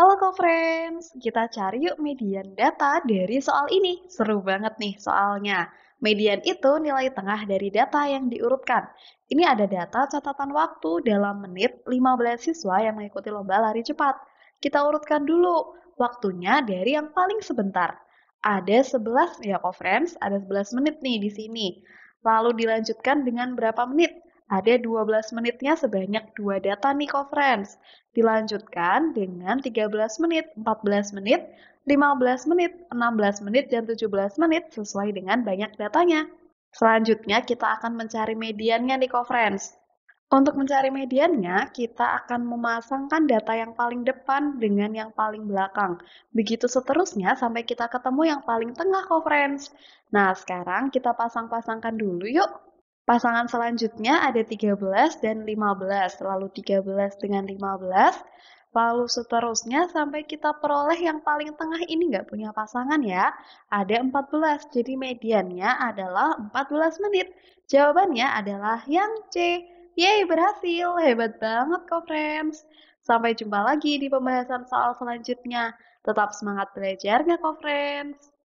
Halo co-friends, kita cari yuk median data dari soal ini. Seru banget nih soalnya. Median itu nilai tengah dari data yang diurutkan. Ini ada data catatan waktu dalam menit 15 siswa yang mengikuti lomba lari cepat. Kita urutkan dulu waktunya dari yang paling sebentar. Ada 11 ya co-friends, ada 11 menit nih di sini. Lalu dilanjutkan dengan berapa menit? Ada 12 menitnya sebanyak dua data Nico Friends. Dilanjutkan dengan 13 menit, 14 menit, 15 menit, 16 menit, dan 17 menit sesuai dengan banyak datanya. Selanjutnya kita akan mencari mediannya Nico Friends. Untuk mencari mediannya, kita akan memasangkan data yang paling depan dengan yang paling belakang. Begitu seterusnya sampai kita ketemu yang paling tengah Friends. Nah, sekarang kita pasang-pasangkan dulu yuk. Pasangan selanjutnya ada 13 dan 15, lalu 13 dengan 15, lalu seterusnya sampai kita peroleh yang paling tengah ini nggak punya pasangan ya. Ada 14, jadi mediannya adalah 14 menit. Jawabannya adalah yang C. Yeay, berhasil. Hebat banget kok, friends. Sampai jumpa lagi di pembahasan soal selanjutnya. Tetap semangat belajar ya, kok, friends.